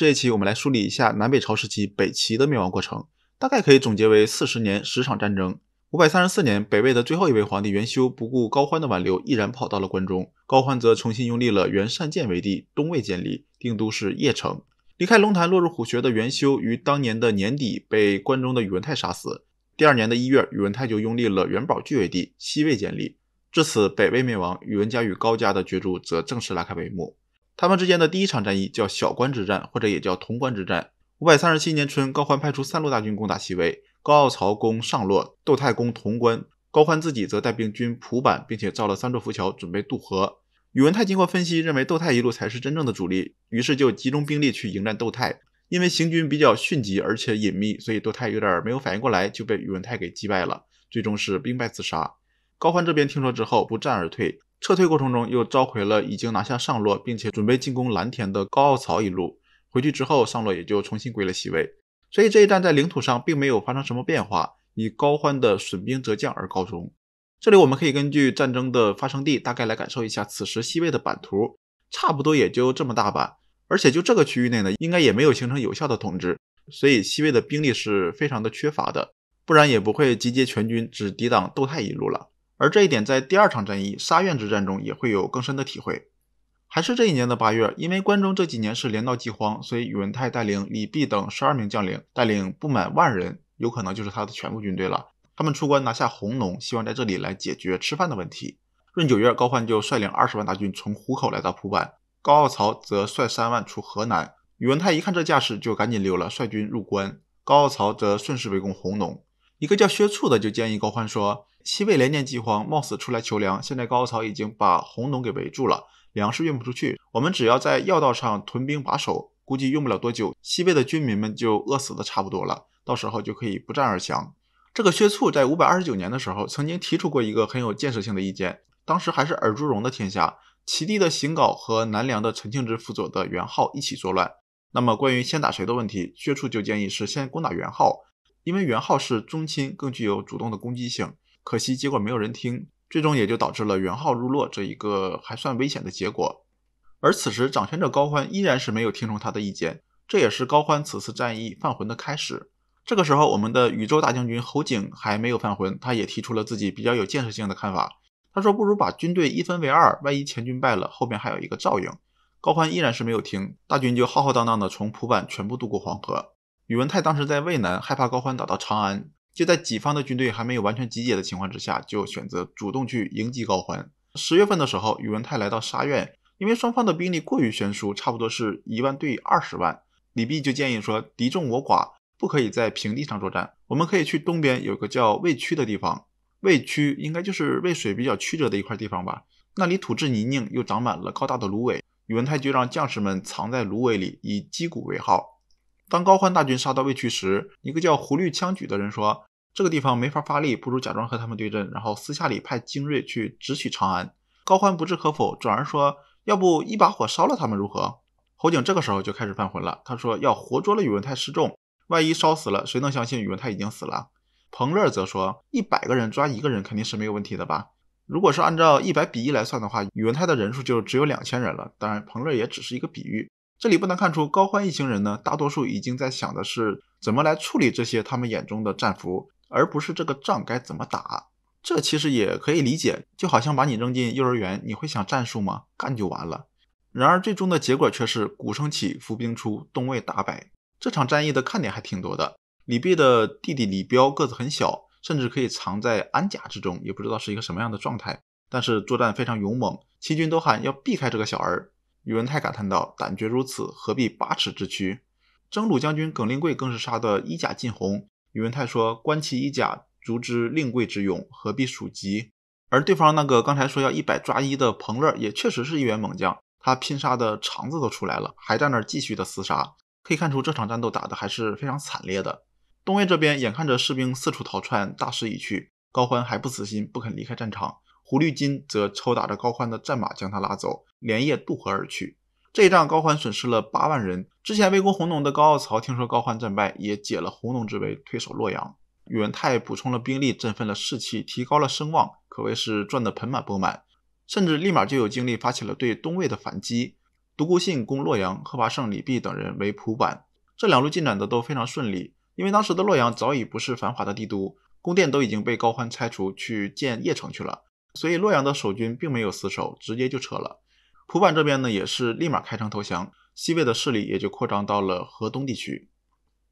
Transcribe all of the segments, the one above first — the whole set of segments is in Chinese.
这一期我们来梳理一下南北朝时期北齐的灭亡过程，大概可以总结为四十年十场战争。五百三十四年，北魏的最后一位皇帝元修不顾高欢的挽留，毅然跑到了关中，高欢则重新拥立了元善见为帝，东魏建立，定都是邺城。离开龙潭落入虎穴的元修于当年的年底被关中的宇文泰杀死。第二年的一月，宇文泰就拥立了元宝炬为帝，西魏建立。至此，北魏灭亡，宇文家与高家的角逐则正式拉开帷幕。他们之间的第一场战役叫小关之战，或者也叫潼关之战。五百三十七年春，高欢派出三路大军攻打西魏：高傲曹攻上洛，窦泰攻潼关，高欢自己则带兵军蒲坂，并且造了三座浮桥准备渡河。宇文泰经过分析，认为窦泰一路才是真正的主力，于是就集中兵力去迎战窦泰。因为行军比较迅疾，而且隐秘，所以窦泰有点没有反应过来，就被宇文泰给击败了，最终是兵败自杀。高欢这边听说之后不战而退，撤退过程中又召回了已经拿下上洛并且准备进攻蓝田的高傲曹一路，回去之后上洛也就重新归了西魏。所以这一战在领土上并没有发生什么变化，以高欢的损兵折将而告终。这里我们可以根据战争的发生地大概来感受一下此时西魏的版图，差不多也就这么大吧。而且就这个区域内呢，应该也没有形成有效的统治，所以西魏的兵力是非常的缺乏的，不然也不会集结全军只抵挡窦泰一路了。而这一点在第二场战役沙苑之战中也会有更深的体会。还是这一年的八月，因为关中这几年是连闹饥荒，所以宇文泰带领李泌等十二名将领，带领不满万人，有可能就是他的全部军队了。他们出关拿下红龙，希望在这里来解决吃饭的问题。闰九月，高欢就率领二十万大军从虎口来到蒲坂，高傲曹则率三万出河南。宇文泰一看这架势，就赶紧溜了，率军入关。高傲曹则顺势围攻红龙。一个叫薛处的就建议高欢说。西魏连年饥荒，冒死出来求粮。现在高草已经把红农给围住了，粮食运不出去。我们只要在要道上屯兵把守，估计用不了多久，西魏的军民们就饿死的差不多了。到时候就可以不战而降。这个薛楚在五百二十九年的时候曾经提出过一个很有建设性的意见。当时还是尔朱荣的天下，齐地的邢杲和南梁的陈庆之辅佐的元昊一起作乱。那么关于先打谁的问题，薛处就建议是先攻打元昊，因为元昊是宗亲，更具有主动的攻击性。可惜，结果没有人听，最终也就导致了元昊入洛这一个还算危险的结果。而此时掌权者高欢依然是没有听从他的意见，这也是高欢此次战役犯浑的开始。这个时候，我们的宇宙大将军侯景还没有犯浑，他也提出了自己比较有建设性的看法。他说：“不如把军队一分为二，万一前军败了，后边还有一个照应。”高欢依然是没有听，大军就浩浩荡荡的从蒲坂全部渡过黄河。宇文泰当时在渭南，害怕高欢打到长安。就在己方的军队还没有完全集结的情况之下，就选择主动去迎击高欢。十月份的时候，宇文泰来到沙苑，因为双方的兵力过于悬殊，差不多是一万对二十万，李泌就建议说：“敌众我寡，不可以在平地上作战，我们可以去东边有个叫渭曲的地方。渭曲应该就是渭水比较曲折的一块地方吧，那里土质泥泞，又长满了高大的芦苇。宇文泰就让将士们藏在芦苇里，以击鼓为号。”当高欢大军杀到魏去时，一个叫胡律羌举的人说：“这个地方没法发力，不如假装和他们对阵，然后私下里派精锐去直取长安。”高欢不置可否，转而说：“要不一把火烧了他们如何？”侯景这个时候就开始犯浑了，他说：“要活捉了宇文泰示众，万一烧死了，谁能相信宇文泰已经死了？”彭乐则说：“一百个人抓一个人肯定是没有问题的吧？如果是按照一百比一来算的话，宇文泰的人数就只有两千人了。当然，彭乐也只是一个比喻。”这里不难看出，高欢一行人呢，大多数已经在想的是怎么来处理这些他们眼中的战俘，而不是这个仗该怎么打。这其实也可以理解，就好像把你扔进幼儿园，你会想战术吗？干就完了。然而最终的结果却是鼓声起，伏兵出，东魏大败。这场战役的看点还挺多的。李泌的弟弟李彪个子很小，甚至可以藏在鞍甲之中，也不知道是一个什么样的状态，但是作战非常勇猛，齐军都喊要避开这个小儿。宇文泰感叹道：“胆觉如此，何必八尺之躯？”征虏将军耿令贵更是杀得衣甲尽红。宇文泰说：“观其衣甲，足知令贵之勇，何必属籍？”而对方那个刚才说要一百抓一的彭乐，也确实是一员猛将，他拼杀的肠子都出来了，还在那继续的厮杀。可以看出，这场战斗打得还是非常惨烈的。东魏这边眼看着士兵四处逃窜，大势已去，高欢还不死心，不肯离开战场。胡律金则抽打着高欢的战马，将他拉走，连夜渡河而去。这一仗，高欢损失了八万人。之前围攻弘农的高傲曹听说高欢战败，也解了弘农之围，退守洛阳。宇文泰补充了兵力，振奋了士气，提高了声望，可谓是赚得盆满钵满，甚至立马就有精力发起了对东魏的反击。独孤信攻洛阳，贺拔胜、李弼等人为蒲坂，这两路进展的都非常顺利，因为当时的洛阳早已不是繁华的帝都，宫殿都已经被高欢拆除，去建邺城去了。所以洛阳的守军并没有死守，直接就撤了。蒲坂这边呢，也是立马开城投降，西魏的势力也就扩张到了河东地区。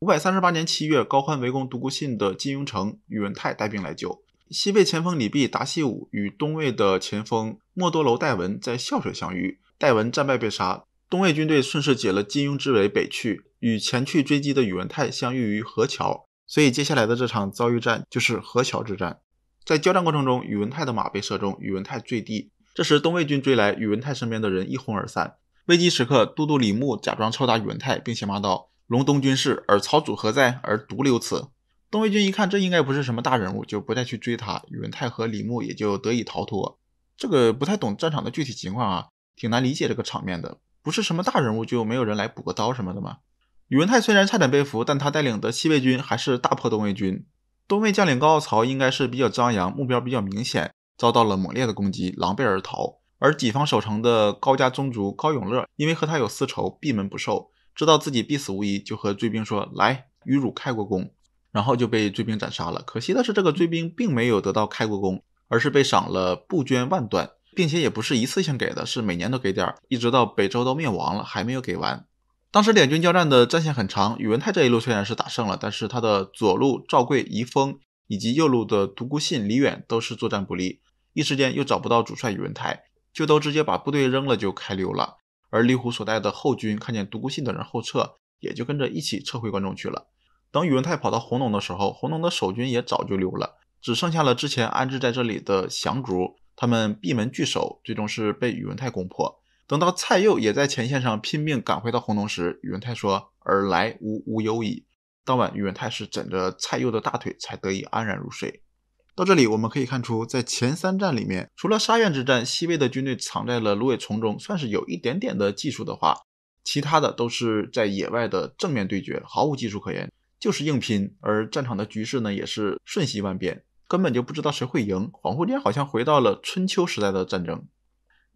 五百三十八年七月，高欢围攻独孤信的金庸城，宇文泰带兵来救。西魏前锋李泌、达西武与东魏的前锋莫多娄戴文在孝水相遇，戴文战败被杀，东魏军队顺势解了金庸之围，北去与前去追击的宇文泰相遇于河桥。所以接下来的这场遭遇战就是河桥之战。在交战过程中，宇文泰的马被射中，宇文泰坠地。这时东魏军追来，宇文泰身边的人一哄而散。危机时刻，都督李牧假装抽打宇文泰，并且骂道：“隆东军士，尔曹主何在？而独留此？”东魏军一看，这应该不是什么大人物，就不再去追他。宇文泰和李牧也就得以逃脱。这个不太懂战场的具体情况啊，挺难理解这个场面的。不是什么大人物就没有人来补个刀什么的吗？宇文泰虽然差点被俘，但他带领的西魏军还是大破东魏军。东魏将领高敖曹应该是比较张扬，目标比较明显，遭到了猛烈的攻击，狼狈而逃。而己方守城的高家宗族高永乐，因为和他有私仇，闭门不受，知道自己必死无疑，就和追兵说：“来与汝开国公。”然后就被追兵斩杀了。可惜的是，这个追兵并没有得到开国公，而是被赏了布绢万段，并且也不是一次性给的，是每年都给点，一直到北周都灭亡了，还没有给完。当时两军交战的战线很长，宇文泰这一路虽然是打胜了，但是他的左路赵贵、仪风以及右路的独孤信、李远都是作战不利，一时间又找不到主帅宇文泰，就都直接把部队扔了就开溜了。而李虎所带的后军看见独孤信等人后撤，也就跟着一起撤回关中去了。等宇文泰跑到弘农的时候，弘农的守军也早就溜了，只剩下了之前安置在这里的降卒，他们闭门聚守，最终是被宇文泰攻破。等到蔡佑也在前线上拼命赶回到红龙时，宇文泰说：“尔来无无忧矣。”当晚，宇文泰是枕着蔡佑的大腿才得以安然入睡。到这里，我们可以看出，在前三战里面，除了沙苑之战，西魏的军队藏在了芦苇丛中，算是有一点点的技术的话，其他的都是在野外的正面对决，毫无技术可言，就是硬拼。而战场的局势呢，也是瞬息万变，根本就不知道谁会赢。恍惚间，好像回到了春秋时代的战争。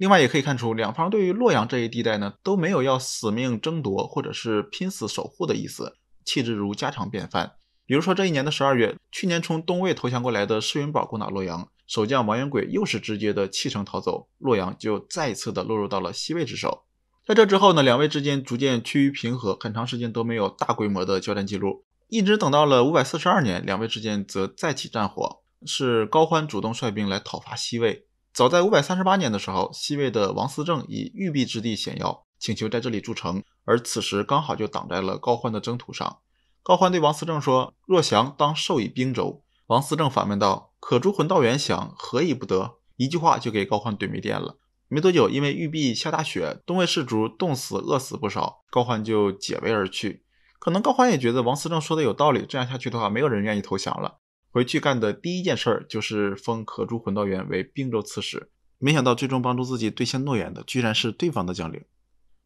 另外也可以看出，两方对于洛阳这一地带呢，都没有要死命争夺或者是拼死守护的意思，弃之如家常便饭。比如说这一年的十二月，去年从东魏投降过来的世云宝攻打洛阳，守将王元轨又是直接的弃城逃走，洛阳就再一次的落入到了西魏之手。在这之后呢，两位之间逐渐趋于平和，很长时间都没有大规模的交战记录，一直等到了五百四十二年，两位之间则再起战火，是高欢主动率兵来讨伐西魏。早在五百三十八年的时候，西魏的王思政以玉璧之地险要，请求在这里筑城，而此时刚好就挡在了高欢的征途上。高欢对王思政说：“若降，当授以兵州。”王思政反问道：“可诛？魂道元降，何以不得？”一句话就给高欢怼没电了。没多久，因为玉璧下大雪，东魏士卒冻死饿死不少，高欢就解围而去。可能高欢也觉得王思政说的有道理，这样下去的话，没有人愿意投降了。回去干的第一件事儿就是封可珠魂道元为并州刺史，没想到最终帮助自己兑现诺言的居然是对方的将领。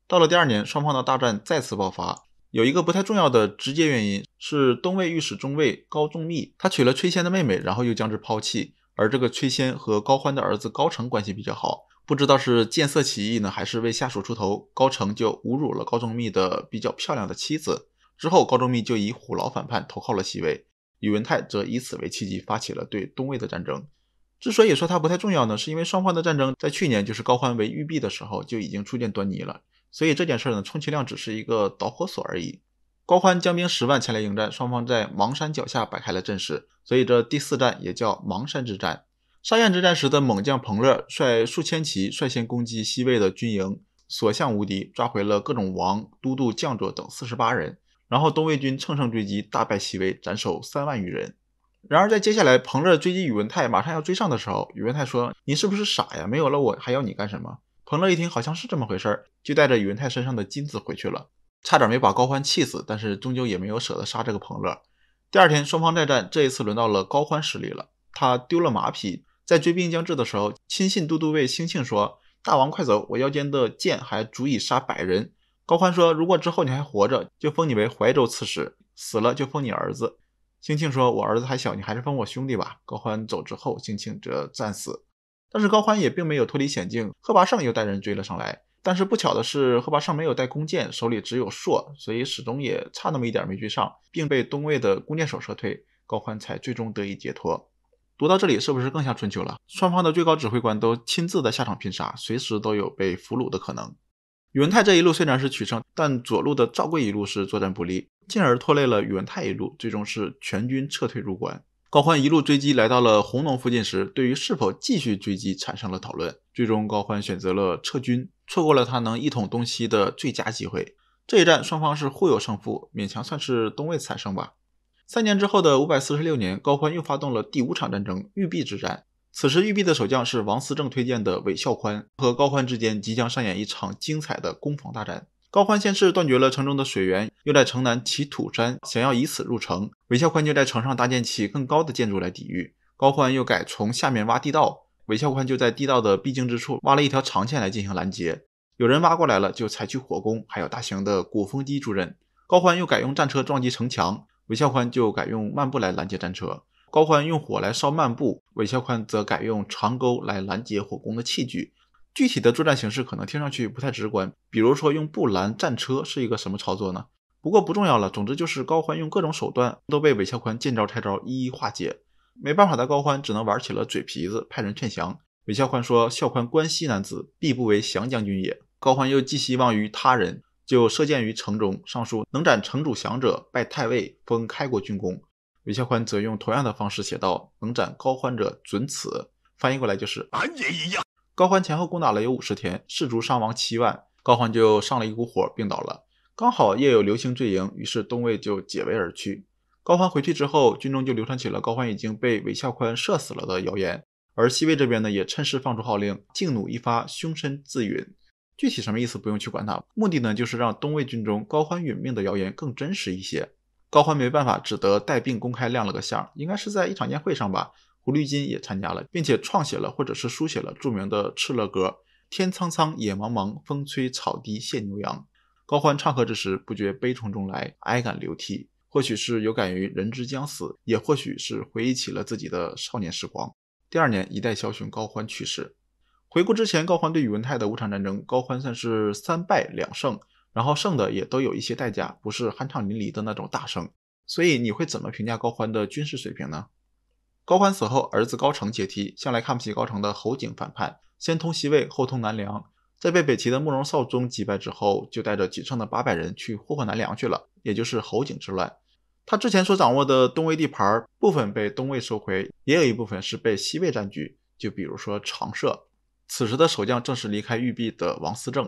到了第二年，双方的大战再次爆发，有一个不太重要的直接原因是东魏御史中尉高仲密，他娶了崔仙的妹妹，然后又将之抛弃。而这个崔仙和高欢的儿子高成关系比较好，不知道是见色起意呢，还是为下属出头，高成就侮辱了高仲密的比较漂亮的妻子。之后高仲密就以虎牢反叛投靠了西魏。宇文泰则以此为契机发起了对东魏的战争。之所以说它不太重要呢，是因为双方的战争在去年就是高欢为玉璧的时候就已经初见端倪了，所以这件事呢充其量只是一个导火索而已。高欢将兵十万前来迎战，双方在邙山脚下摆开了阵势，所以这第四战也叫邙山之战。沙苑之战时的猛将彭乐率数千骑率先攻击西魏的军营，所向无敌，抓回了各种王、都督、将佐等四十八人。然后东魏军乘胜追击，大败西魏，斩首三万余人。然而在接下来，彭乐追击宇文泰，马上要追上的时候，宇文泰说：“你是不是傻呀？没有了我，还要你干什么？”彭乐一听，好像是这么回事儿，就带着宇文泰身上的金子回去了，差点没把高欢气死。但是终究也没有舍得杀这个彭乐。第二天，双方再战，这一次轮到了高欢失利了，他丢了马匹，在追兵将至的时候，亲信都督卫兴庆说：“大王快走，我腰间的剑还足以杀百人。”高欢说：“如果之后你还活着，就封你为怀州刺史；死了就封你儿子。”兴庆说：“我儿子还小，你还是封我兄弟吧。”高欢走之后，兴庆则战死。但是高欢也并没有脱离险境，贺拔胜又带人追了上来。但是不巧的是，贺拔胜没有带弓箭，手里只有槊，所以始终也差那么一点没追上，并被东魏的弓箭手射退，高欢才最终得以解脱。读到这里，是不是更像春秋了？双方的最高指挥官都亲自的下场拼杀，随时都有被俘虏的可能。宇文泰这一路虽然是取胜，但左路的赵贵一路是作战不利，进而拖累了宇文泰一路，最终是全军撤退入关。高欢一路追击来到了红龙附近时，对于是否继续追击产生了讨论，最终高欢选择了撤军，错过了他能一统东西的最佳机会。这一战双方是互有胜负，勉强算是东魏惨胜吧。三年之后的五百四十六年，高欢又发动了第五场战争——玉璧之战。此时，玉璧的守将是王思政推荐的韦孝宽和高欢之间即将上演一场精彩的攻防大战。高欢先是断绝了城中的水源，又在城南起土山，想要以此入城。韦孝宽就在城上搭建起更高的建筑来抵御。高欢又改从下面挖地道，韦孝宽就在地道的必经之处挖了一条长线来进行拦截。有人挖过来了，就采取火攻，还有大型的鼓风机助阵。高欢又改用战车撞击城墙，韦孝宽就改用漫步来拦截战车。高欢用火来烧漫步，韦孝宽则改用长钩来拦截火攻的器具。具体的作战形式可能听上去不太直观，比如说用布拦战车是一个什么操作呢？不过不重要了，总之就是高欢用各种手段都被韦孝宽见招拆招一一化解。没办法的高欢只能玩起了嘴皮子，派人劝降。韦孝宽说：“孝宽关西男子，必不为降将军也。”高欢又寄希望于他人，就射箭于城中，上书能斩城主降者，拜太尉，封开国军功。韦孝宽则用同样的方式写道：“能斩高欢者，准此。”翻译过来就是“俺也一样”。高欢前后攻打了有五十天，士卒伤亡七万，高欢就上了一股火，病倒了。刚好夜有流星坠营，于是东魏就解围而去。高欢回去之后，军中就流传起了高欢已经被韦孝宽射死了的谣言。而西魏这边呢，也趁势放出号令：“劲弩一发，凶身自陨。”具体什么意思不用去管它。目的呢就是让东魏军中高欢殒命的谣言更真实一些。高欢没办法，只得带病公开亮了个相，应该是在一场宴会上吧。狐狸精也参加了，并且创写了或者是书写了著名的《敕勒歌》：“天苍苍，野茫茫，风吹草低见牛羊。”高欢唱和之时，不觉悲从中来，哀感流涕。或许是有感于人之将死，也或许是回忆起了自己的少年时光。第二年，一代枭雄高欢去世。回顾之前，高欢对宇文泰的五场战争，高欢算是三败两胜。然后剩的也都有一些代价，不是酣畅淋漓的那种大胜，所以你会怎么评价高欢的军事水平呢？高欢死后，儿子高澄接替，向来看不起高澄的侯景反叛，先通西魏，后通南梁，在被北齐的慕容绍宗击败之后，就带着仅剩的八百人去祸患南梁去了，也就是侯景之乱。他之前所掌握的东魏地盘部分被东魏收回，也有一部分是被西魏占据，就比如说长社。此时的守将正是离开玉壁的王思政。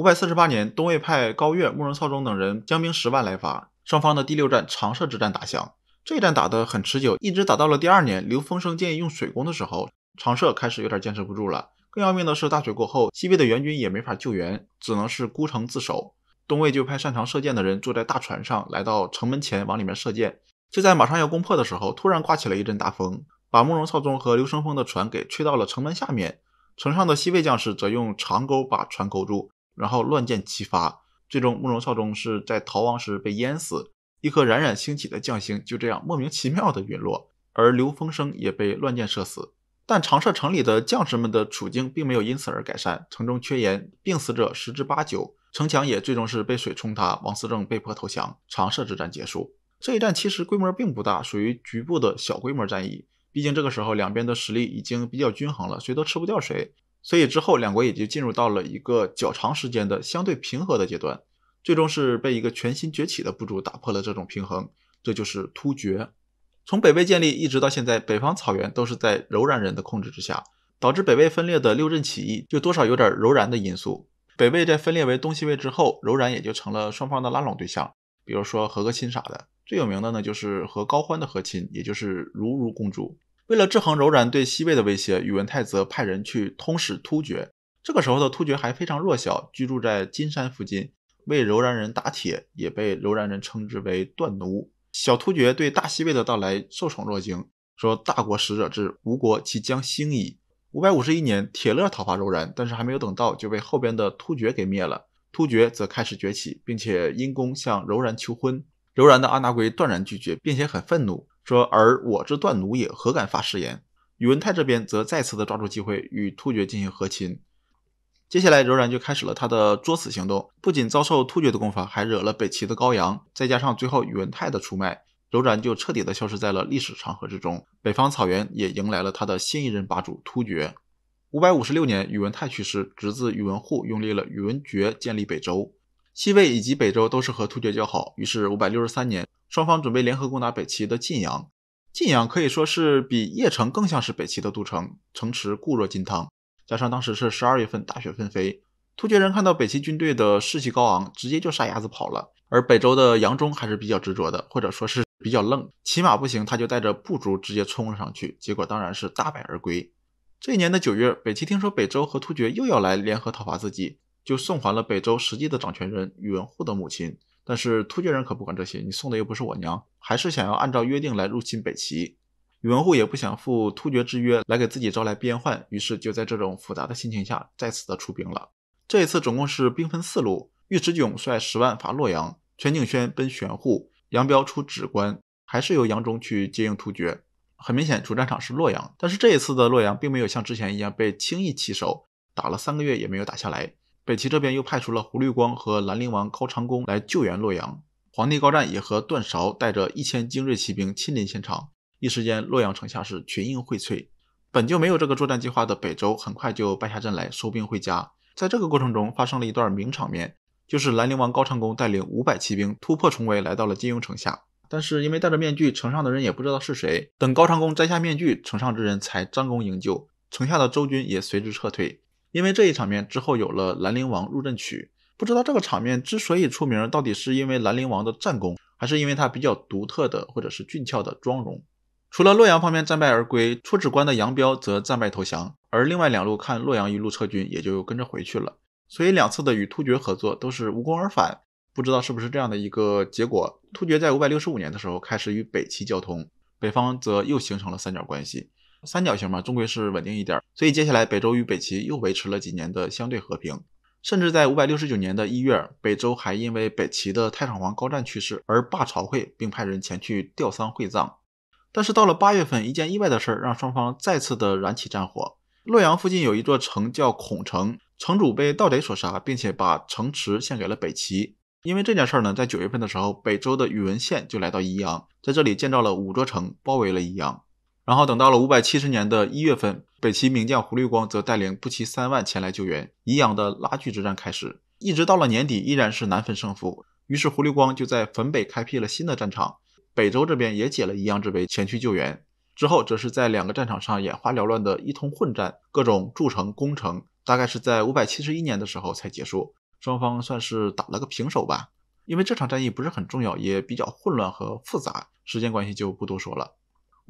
五百四十八年，东魏派高岳、慕容绍中等人将兵十万来伐，双方的第六战长射之战打响。这一战打得很持久，一直打到了第二年。刘丰生建议用水攻的时候，长射开始有点坚持不住了。更要命的是，大水过后，西魏的援军也没法救援，只能是孤城自守。东魏就派擅长射箭的人坐在大船上，来到城门前往里面射箭。就在马上要攻破的时候，突然刮起了一阵大风，把慕容绍中和刘生峰的船给吹到了城门下面。城上的西魏将士则用长钩把船钩住。然后乱箭齐发，最终慕容绍忠是在逃亡时被淹死。一颗冉冉升起的将星就这样莫名其妙的陨落，而刘丰生也被乱箭射死。但长社城里的将士们的处境并没有因此而改善，城中缺盐，病死者十之八九，城墙也最终是被水冲塌。王思政被迫投降，长社之战结束。这一战其实规模并不大，属于局部的小规模战役。毕竟这个时候两边的实力已经比较均衡了，谁都吃不掉谁。所以之后，两国也就进入到了一个较长时间的相对平和的阶段，最终是被一个全新崛起的部族打破了这种平衡，这就是突厥。从北魏建立一直到现在，北方草原都是在柔然人的控制之下，导致北魏分裂的六镇起义就多少有点柔然的因素。北魏在分裂为东西魏之后，柔然也就成了双方的拉拢对象，比如说和个亲啥的。最有名的呢就是和高欢的和亲，也就是如如公主。为了制衡柔然对西魏的威胁，宇文泰则派人去通使突厥。这个时候的突厥还非常弱小，居住在金山附近，为柔然人打铁，也被柔然人称之为“断奴”。小突厥对大西魏的到来受宠若惊，说：“大国使者至，吴国其将兴矣。”五百五十一年，铁勒讨伐柔然，但是还没有等到就被后边的突厥给灭了。突厥则开始崛起，并且因功向柔然求婚。柔然的阿那圭断然拒绝，并且很愤怒。说而我之断奴也，何敢发誓言？宇文泰这边则再次的抓住机会与突厥进行和亲。接下来，柔然就开始了他的作死行动，不仅遭受突厥的攻伐，还惹了北齐的高阳，再加上最后宇文泰的出卖，柔然就彻底的消失在了历史长河之中。北方草原也迎来了他的新一任霸主突厥。五百五十六年，宇文泰去世，侄子宇文护拥立了宇文觉，建立北周。西魏以及北周都是和突厥交好，于是五百六十三年。双方准备联合攻打北齐的晋阳，晋阳可以说是比邺城更像是北齐的都城，城池固若金汤。加上当时是十二月份，大雪纷飞，突厥人看到北齐军队的士气高昂，直接就撒丫子跑了。而北周的杨忠还是比较执着的，或者说是比较愣，骑马不行，他就带着部族直接冲了上去，结果当然是大败而归。这一年的九月，北齐听说北周和突厥又要来联合讨伐自己，就送还了北周实际的掌权人宇文护的母亲。但是突厥人可不管这些，你送的又不是我娘，还是想要按照约定来入侵北齐。宇文护也不想赴突厥之约，来给自己招来边患，于是就在这种复杂的心情下，再次的出兵了。这一次总共是兵分四路，尉迟迥率十万伐洛阳，全景宣奔玄户，杨彪出止关，还是由杨忠去接应突厥。很明显，主战场是洛阳，但是这一次的洛阳并没有像之前一样被轻易起守，打了三个月也没有打下来。北齐这边又派出了胡律光和兰陵王高长恭来救援洛阳，皇帝高湛也和段韶带着一千精锐骑兵亲临现场，一时间洛阳城下是群英荟萃。本就没有这个作战计划的北周很快就败下阵来，收兵回家。在这个过程中发生了一段名场面，就是兰陵王高长恭带领五百骑兵突破重围来到了金庸城下，但是因为戴着面具，城上的人也不知道是谁。等高长恭摘下面具，城上之人才张弓营救，城下的周军也随之撤退。因为这一场面之后有了《兰陵王入阵曲》，不知道这个场面之所以出名，到底是因为兰陵王的战功，还是因为他比较独特的或者是俊俏的妆容？除了洛阳方面战败而归，出使关的杨彪则战败投降，而另外两路看洛阳一路撤军，也就跟着回去了。所以两次的与突厥合作都是无功而返，不知道是不是这样的一个结果？突厥在五百六十五年的时候开始与北齐交通，北方则又形成了三角关系。三角形嘛，终归是稳定一点，所以接下来北周与北齐又维持了几年的相对和平，甚至在五百六十九年的一月，北周还因为北齐的太上皇高湛去世而罢朝会，并派人前去吊丧会葬。但是到了八月份，一件意外的事儿让双方再次的燃起战火。洛阳附近有一座城叫孔城，城主被盗贼所杀，并且把城池献给了北齐。因为这件事儿呢，在九月份的时候，北周的宇文宪就来到宜阳，在这里建造了五座城，包围了宜阳。然后等到了五百七十年的一月份，北齐名将胡律光则带领步骑三万前来救援，宜阳的拉锯之战开始，一直到了年底依然是难分胜负。于是胡律光就在汾北开辟了新的战场，北周这边也解了宜阳之围，前去救援。之后则是在两个战场上眼花缭乱的一通混战，各种筑城攻城，大概是在五百七十一年的时候才结束，双方算是打了个平手吧。因为这场战役不是很重要，也比较混乱和复杂，时间关系就不多说了。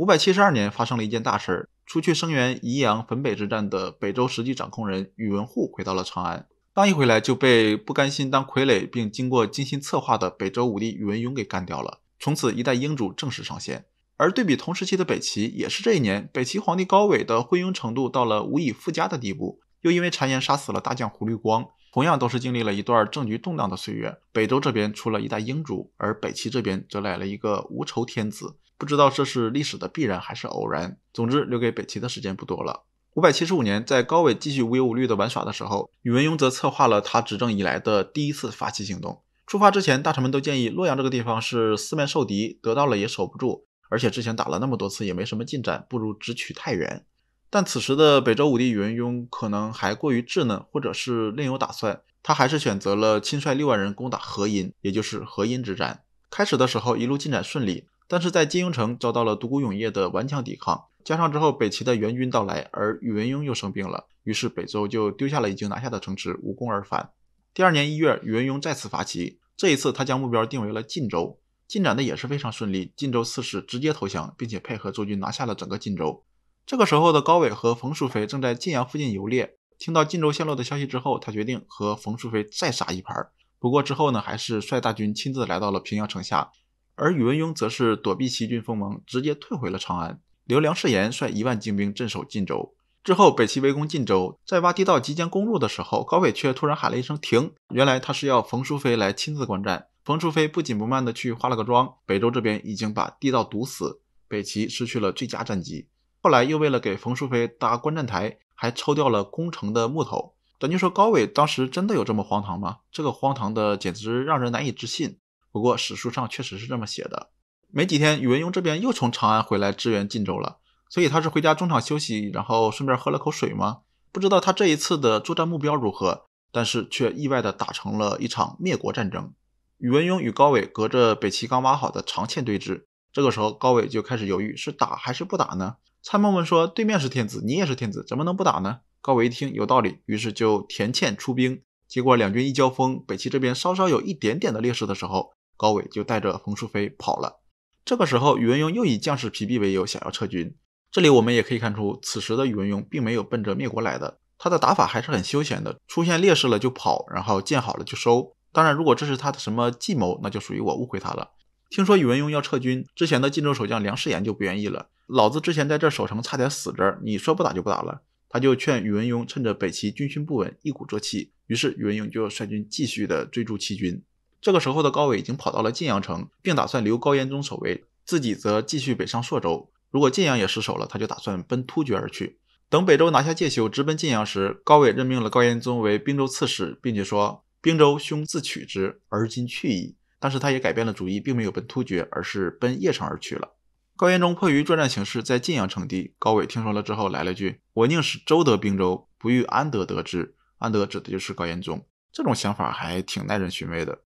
五百七十二年发生了一件大事儿，出去声援宜阳、汾北之战的北周实际掌控人宇文护回到了长安，刚一回来就被不甘心当傀儡并经过精心策划的北周武帝宇文邕给干掉了。从此，一代英主正式上线。而对比同时期的北齐，也是这一年，北齐皇帝高纬的昏庸程度到了无以复加的地步，又因为谗言杀死了大将胡律光。同样都是经历了一段政局动荡的岁月，北周这边出了一代英主，而北齐这边则来了一个无仇天子。不知道这是历史的必然还是偶然。总之，留给北齐的时间不多了。五百七十五年，在高纬继续无忧无虑的玩耍的时候，宇文邕则策划了他执政以来的第一次发起行动。出发之前，大臣们都建议洛阳这个地方是四面受敌，得到了也守不住，而且之前打了那么多次也没什么进展，不如直取太原。但此时的北周武帝宇文邕可能还过于稚嫩，或者是另有打算，他还是选择了亲率六万人攻打河阴，也就是河阴之战。开始的时候，一路进展顺利。但是在金庸城遭到了独孤永业的顽强抵抗，加上之后北齐的援军到来，而宇文邕又生病了，于是北周就丢下了已经拿下的城池，无功而返。第二年一月，宇文邕再次伐齐，这一次他将目标定为了晋州，进展的也是非常顺利，晋州刺史直接投降，并且配合周军拿下了整个晋州。这个时候的高伟和冯淑妃正在晋阳附近游猎，听到晋州陷落的消息之后，他决定和冯淑妃再杀一盘，不过之后呢，还是率大军亲自来到了平阳城下。而宇文邕则是躲避齐军锋芒，直接退回了长安。刘梁世延率一万精兵镇守晋州。之后，北齐围攻晋州，在挖地道即将攻入的时候，高伟却突然喊了一声“停”。原来他是要冯淑妃来亲自观战。冯淑妃不紧不慢的去化了个妆。北周这边已经把地道堵死，北齐失去了最佳战机。后来又为了给冯淑妃搭观战台，还抽掉了攻城的木头。但就说高伟当时真的有这么荒唐吗？这个荒唐的简直让人难以置信。不过史书上确实是这么写的。没几天，宇文邕这边又从长安回来支援晋州了，所以他是回家中场休息，然后顺便喝了口水吗？不知道他这一次的作战目标如何，但是却意外的打成了一场灭国战争。宇文邕与高纬隔着北齐刚挖好的长堑对峙，这个时候高纬就开始犹豫，是打还是不打呢？参谋们说，对面是天子，你也是天子，怎么能不打呢？高纬一听有道理，于是就填堑出兵。结果两军一交锋，北齐这边稍稍有一点点的劣势的时候。高伟就带着冯淑妃跑了。这个时候，宇文邕又以将士疲惫为由，想要撤军。这里我们也可以看出，此时的宇文邕并没有奔着灭国来的，他的打法还是很休闲的，出现劣势了就跑，然后见好了就收。当然，如果这是他的什么计谋，那就属于我误会他了。听说宇文邕要撤军，之前的晋州守将梁世言就不愿意了，老子之前在这守城差点死这儿，你说不打就不打了。他就劝宇文邕趁着北齐军心不稳，一鼓作气。于是宇文邕就率军继续的追逐齐军。这个时候的高伟已经跑到了晋阳城，并打算留高延宗守卫，自己则继续北上朔州。如果晋阳也失守了，他就打算奔突厥而去。等北周拿下介休，直奔晋阳时，高伟任命了高延宗为并州刺史，并且说：“并州兄自取之，而今去矣。”但是他也改变了主意，并没有奔突厥，而是奔邺城而去了。高延宗迫于作战形势，在晋阳城帝。高伟听说了之后，来了句：“我宁使周得并州，不欲安得得之。”安德指的就是高延宗。这种想法还挺耐人寻味的。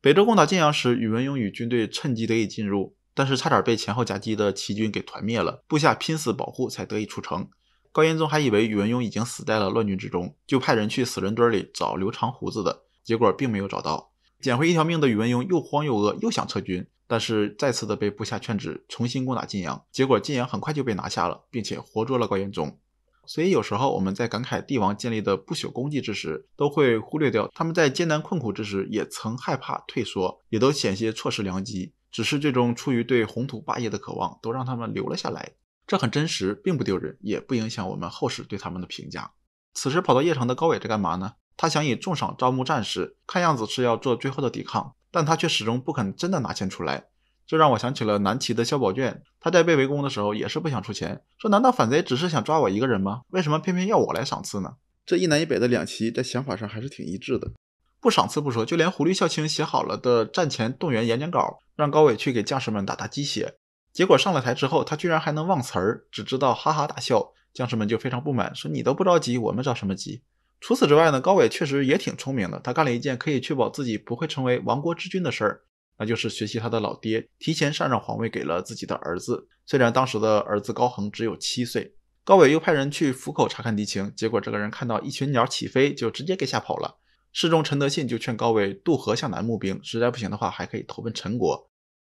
北周攻打晋阳时，宇文邕与军队趁机得以进入，但是差点被前后夹击的齐军给团灭了。部下拼死保护，才得以出城。高延宗还以为宇文邕已经死在了乱军之中，就派人去死人堆里找留长胡子的，结果并没有找到。捡回一条命的宇文邕又慌又饿，又想撤军，但是再次的被部下劝止，重新攻打晋阳。结果晋阳很快就被拿下了，并且活捉了高延宗。所以有时候我们在感慨帝王建立的不朽功绩之时，都会忽略掉他们在艰难困苦之时也曾害怕退缩，也都险些错失良机。只是最终出于对宏图霸业的渴望，都让他们留了下来。这很真实，并不丢人，也不影响我们后世对他们的评价。此时跑到邺城的高伟在干嘛呢？他想以重赏招募战士，看样子是要做最后的抵抗，但他却始终不肯真的拿钱出来。这让我想起了南齐的萧宝卷，他在被围攻的时候也是不想出钱，说难道反贼只是想抓我一个人吗？为什么偏偏要我来赏赐呢？这一南一北的两旗在想法上还是挺一致的。不赏赐不说，就连狐狸校青写好了的战前动员演讲稿，让高伟去给将士们打打鸡血。结果上了台之后，他居然还能忘词儿，只知道哈哈大笑。将士们就非常不满，说你都不着急，我们着什么急？除此之外呢，高伟确实也挺聪明的，他干了一件可以确保自己不会成为亡国之君的事儿。那就是学习他的老爹，提前禅让皇位给了自己的儿子。虽然当时的儿子高恒只有七岁，高伟又派人去府口查看敌情，结果这个人看到一群鸟起飞，就直接给吓跑了。侍中陈德信就劝高伟渡河向南募兵，实在不行的话，还可以投奔陈国。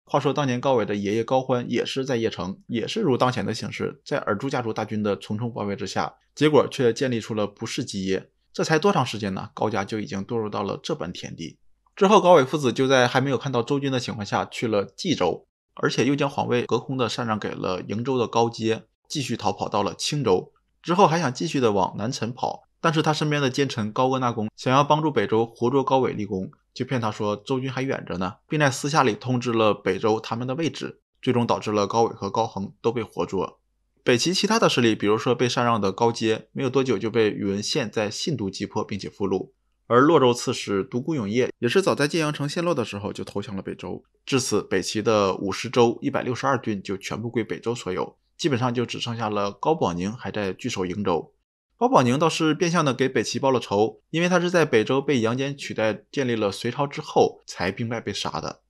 话说当年高伟的爷爷高欢也是在邺城，也是如当前的形势，在尔朱家族大军的重重包围之下，结果却建立出了不世基业。这才多长时间呢？高家就已经堕入到了这般田地。之后，高伟父子就在还没有看到周军的情况下去了冀州，而且又将皇位隔空的禅让给了瀛州的高阶，继续逃跑到了青州。之后还想继续的往南城跑，但是他身边的奸臣高阿纳公想要帮助北周活捉高伟立功，就骗他说周军还远着呢，并在私下里通知了北周他们的位置，最终导致了高伟和高恒都被活捉。北齐其他的势力，比如说被禅让的高阶，没有多久就被宇文宪在信都击破并且俘虏。而洛州刺史独孤永业也是早在晋阳城陷落的时候就投降了北周。至此，北齐的五十州一百六十二郡就全部归北周所有，基本上就只剩下了高宝宁还在据守瀛州。高宝宁倒是变相的给北齐报了仇，因为他是在北周被杨坚取代建立了隋朝之后才兵败被杀的。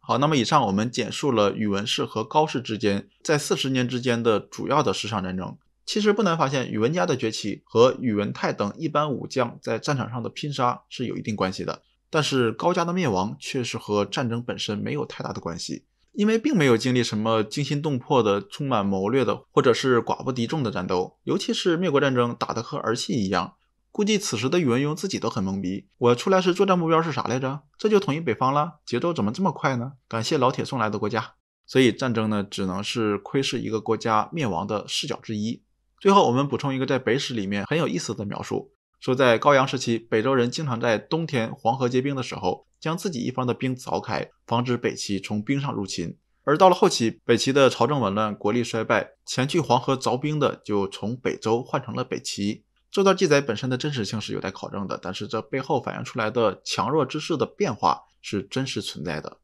好，那么以上我们简述了宇文氏和高氏之间在四十年之间的主要的十场战争。其实不难发现，宇文家的崛起和宇文泰等一般武将在战场上的拼杀是有一定关系的。但是高家的灭亡却是和战争本身没有太大的关系，因为并没有经历什么惊心动魄的、充满谋略的，或者是寡不敌众的战斗。尤其是灭国战争打得和儿戏一样，估计此时的宇文邕自己都很懵逼。我出来时作战目标是啥来着？这就统一北方了，节奏怎么这么快呢？感谢老铁送来的国家。所以战争呢，只能是窥视一个国家灭亡的视角之一。最后，我们补充一个在北史里面很有意思的描述，说在高阳时期，北周人经常在冬天黄河结冰的时候，将自己一方的冰凿开，防止北齐从冰上入侵。而到了后期，北齐的朝政紊乱，国力衰败，前去黄河凿冰的就从北周换成了北齐。这段记载本身的真实性是有待考证的，但是这背后反映出来的强弱之势的变化是真实存在的，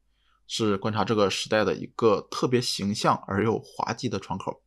是观察这个时代的一个特别形象而又滑稽的窗口。